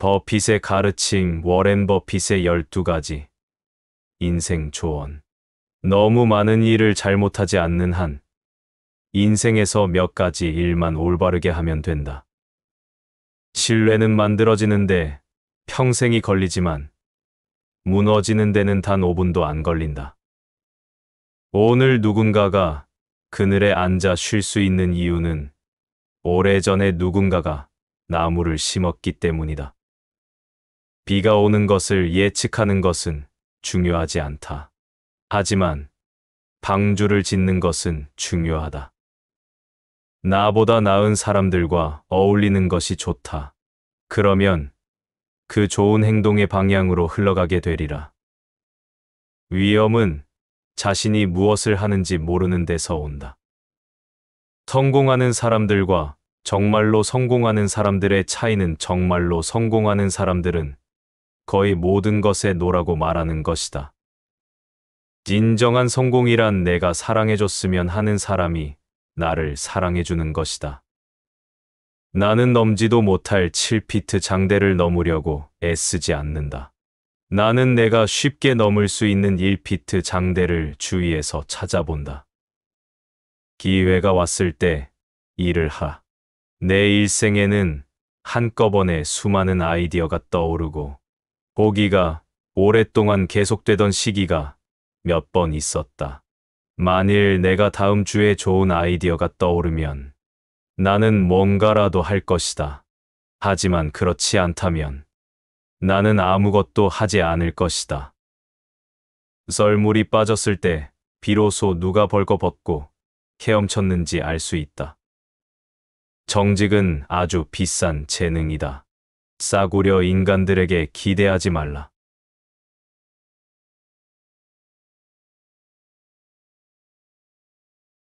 버핏의 가르침 워렌 버핏의 12가지 인생 조언 너무 많은 일을 잘못하지 않는 한 인생에서 몇 가지 일만 올바르게 하면 된다. 신뢰는 만들어지는데 평생이 걸리지만 무너지는 데는 단 5분도 안 걸린다. 오늘 누군가가 그늘에 앉아 쉴 수 있는 이유는 오래전에 누군가가 나무를 심었기 때문이다. 비가 오는 것을 예측하는 것은 중요하지 않다. 하지만 방주를 짓는 것은 중요하다. 나보다 나은 사람들과 어울리는 것이 좋다. 그러면 그 좋은 행동의 방향으로 흘러가게 되리라. 위험은 자신이 무엇을 하는지 모르는 데서 온다. 성공하는 사람들과 정말로 성공하는 사람들의 차이는 정말로 성공하는 사람들은 거의 모든 것에 노라고 말하는 것이다. 진정한 성공이란 내가 사랑해줬으면 하는 사람이 나를 사랑해주는 것이다. 나는 넘지도 못할 7피트 장대를 넘으려고 애쓰지 않는다. 나는 내가 쉽게 넘을 수 있는 1피트 장대를 주위에서 찾아본다. 기회가 왔을 때 일을 하. 내 일생에는 한꺼번에 수많은 아이디어가 떠오르고 오기가 오랫동안 계속되던 시기가 몇 번 있었다. 만일 내가 다음 주에 좋은 아이디어가 떠오르면 나는 뭔가라도 할 것이다. 하지만 그렇지 않다면 나는 아무것도 하지 않을 것이다. 썰물이 빠졌을 때 비로소 누가 벌거벗고 헤엄쳤는지 알 수 있다. 정직은 아주 비싼 재능이다. 싸구려 인간들에게 기대하지 말라.